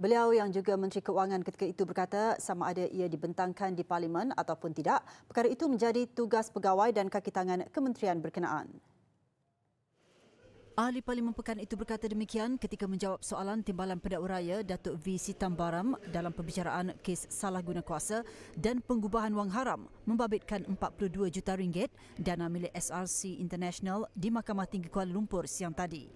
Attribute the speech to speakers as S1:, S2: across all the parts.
S1: Beliau yang juga Menteri Keuangan ketika itu berkata sama ada ia dibentangkan di Parlimen ataupun tidak, perkara itu menjadi tugas pegawai dan kaki tangan kementerian berkenaan. Ahli Parlimen Pekan itu berkata demikian ketika menjawab soalan timbalan pendakwa raya Datuk V. Sitambaram dalam pembicaraan kes salah guna kuasa dan pengubahan wang haram membabitkan 42 juta ringgit dana milik SRC International di Mahkamah Tinggi Kuala Lumpur siang tadi.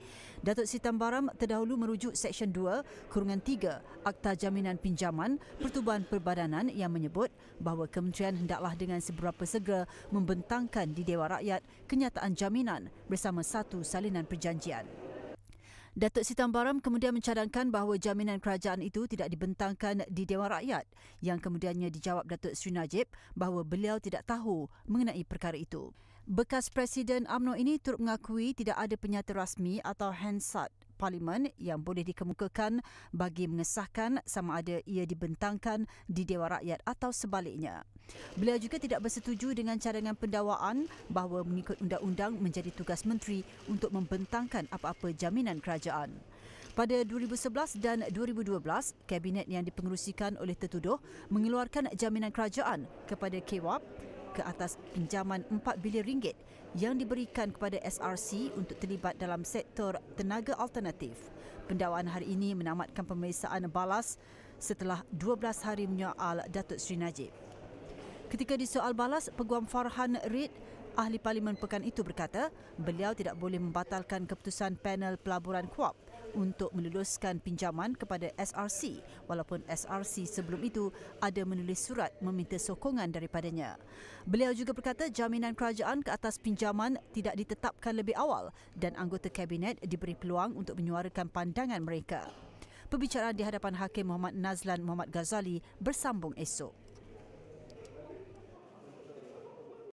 S1: Datuk Sitambaram terdahulu merujuk Seksyen 2, Kurungan 3, Akta Jaminan Pinjaman Pertubuhan Perbadanan yang menyebut bahawa kementerian hendaklah dengan seberapa segera membentangkan di Dewan Rakyat kenyataan jaminan bersama satu salinan perjanjian perjanjian. Datuk Sitambaram kemudian mencadangkan bahawa jaminan kerajaan itu tidak dibentangkan di Dewan Rakyat yang kemudiannya dijawab Datuk Sri Najib bahawa beliau tidak tahu mengenai perkara itu. Bekas Presiden UMNO ini turut mengakui tidak ada penyata rasmi atau handsat parlimen yang boleh dikemukakan bagi mengesahkan sama ada ia dibentangkan di Dewan Rakyat atau sebaliknya. Beliau juga tidak bersetuju dengan cadangan pendawaan bahawa mengikut undang-undang menjadi tugas menteri untuk membentangkan apa-apa jaminan kerajaan. Pada 2011 dan 2012, kabinet yang dipengerusikan oleh tertuduh mengeluarkan jaminan kerajaan kepada KWAP ke atas pinjaman 4 bilion ringgit yang diberikan kepada SRC untuk terlibat dalam sektor tenaga alternatif. Pendawaan hari ini menamatkan pemeriksaan balas setelah 12 hari menyoal Datuk Seri Najib. Ketika disoal balas, Peguam Farhan Reid Ahli Parlimen Pekan itu berkata, beliau tidak boleh membatalkan keputusan panel pelaburan KUAP untuk meluluskan pinjaman kepada SRC walaupun SRC sebelum itu ada menulis surat meminta sokongan daripadanya. Beliau juga berkata jaminan kerajaan ke atas pinjaman tidak ditetapkan lebih awal dan anggota kabinet diberi peluang untuk menyuarakan pandangan mereka. Pembicaraan di hadapan Hakim Muhammad Nazlan Muhammad Ghazali bersambung esok.